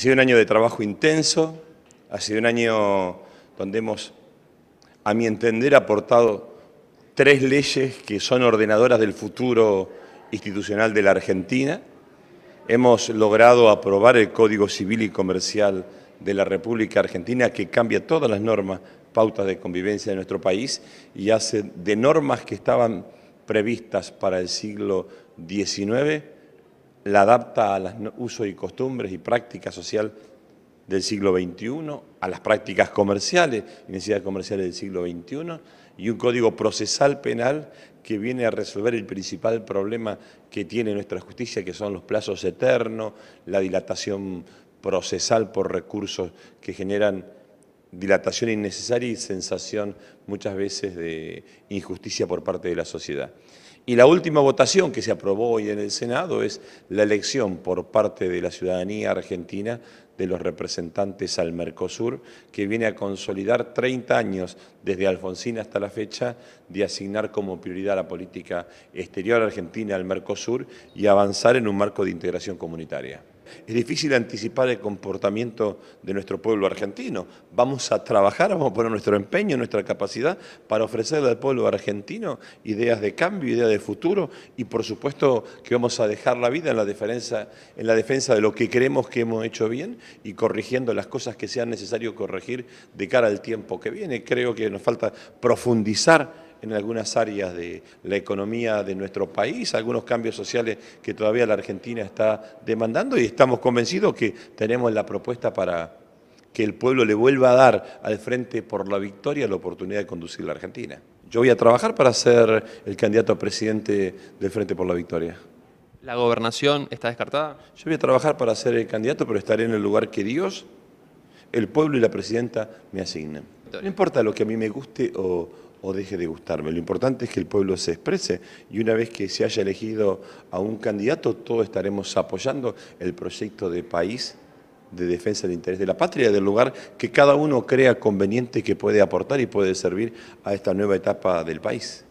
Ha sido un año de trabajo intenso, ha sido un año donde hemos, a mi entender, aportado tres leyes que son ordenadoras del futuro institucional de la Argentina. Hemos logrado aprobar el Código Civil y Comercial de la República Argentina que cambia todas las normas, pautas de convivencia de nuestro país y hace de normas que estaban previstas para el siglo XIX la adapta a los usos y costumbres y prácticas social del siglo XXI, a las prácticas comerciales y necesidades comerciales del siglo XXI, y un código procesal penal que viene a resolver el principal problema que tiene nuestra justicia, que son los plazos eternos, la dilatación procesal por recursos que generan dilatación innecesaria y sensación muchas veces de injusticia por parte de la sociedad. Y la última votación que se aprobó hoy en el Senado es la elección por parte de la ciudadanía argentina de los representantes al Mercosur, que viene a consolidar 30 años desde Alfonsín hasta la fecha de asignar como prioridad la política exterior argentina al Mercosur y avanzar en un marco de integración comunitaria. Es difícil anticipar el comportamiento de nuestro pueblo argentino. Vamos a trabajar, vamos a poner nuestro empeño, nuestra capacidad para ofrecerle al pueblo argentino ideas de cambio, ideas de futuro y por supuesto que vamos a dejar la vida en la defensa, en la defensa de lo que creemos que hemos hecho bien y corrigiendo las cosas que sean necesario corregir de cara al tiempo que viene. Creo que nos falta profundizar en algunas áreas de la economía de nuestro país, algunos cambios sociales que todavía la Argentina está demandando y estamos convencidos que tenemos la propuesta para que el pueblo le vuelva a dar al Frente por la Victoria la oportunidad de conducir la Argentina. Yo voy a trabajar para ser el candidato a presidente del Frente por la Victoria. ¿La gobernación está descartada? Yo voy a trabajar para ser el candidato, pero estaré en el lugar que Dios, el pueblo y la presidenta me asignen. No importa lo que a mí me guste o, o deje de gustarme. Lo importante es que el pueblo se exprese y una vez que se haya elegido a un candidato, todos estaremos apoyando el proyecto de país de defensa del interés de la patria, del lugar que cada uno crea conveniente que puede aportar y puede servir a esta nueva etapa del país.